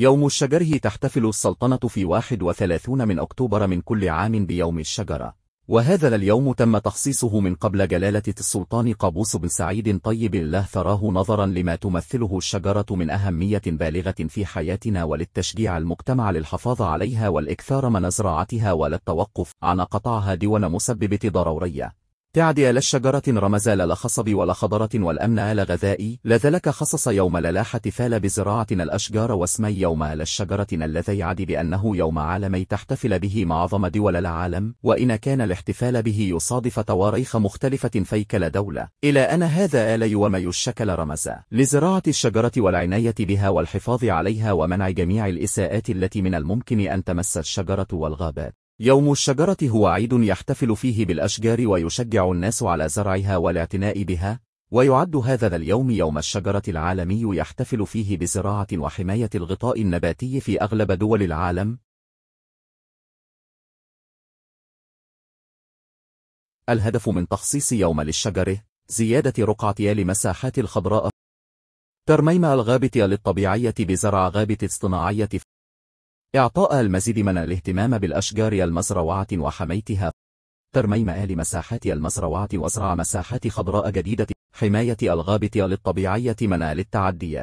يوم الشجره تحتفل السلطنة في 31 من أكتوبر من كل عام بيوم الشجرة وهذا اليوم تم تخصيصه من قبل جلالة السلطان قابوس بن سعيد طيب الله ثراه نظرا لما تمثله الشجرة من أهمية بالغة في حياتنا وللتشجيع المجتمع للحفاظ عليها والإكثار من زراعتها وللتوقف عن قطعها دون مسببة ضرورية تعدي للشجرة رمز للخصب ولخضرة والأمن آل غذائي لذلك خصص يوم للاحة فال بزراعة الأشجار واسمي يوم الشجرة الذي يعد بأنه يوم عالمي تحتفل به معظم دول العالم وإن كان الاحتفال به يصادف تواريخ مختلفة في كل دولة إلى أن هذا آل يوم يشكل رمزا لزراعة الشجرة والعناية بها والحفاظ عليها ومنع جميع الإساءات التي من الممكن أن تمس الشجرة والغابات يوم الشجرة هو عيد يحتفل فيه بالأشجار ويشجع الناس على زرعها والاعتناء بها ويعد هذا اليوم يوم الشجرة العالمي يحتفل فيه بزراعة وحماية الغطاء النباتي في أغلب دول العالم الهدف من تخصيص يوم للشجره زيادة رقعة لمساحات الخضراء ترميم الغابة للطبيعية بزرع غابة اصطناعية إعطاء المزيد من الاهتمام بالأشجار المزروعة وحمايتها ترميم مآل مساحات المزروعة وزرع مساحات خضراء جديدة حماية الغابة للطبيعية من التعدي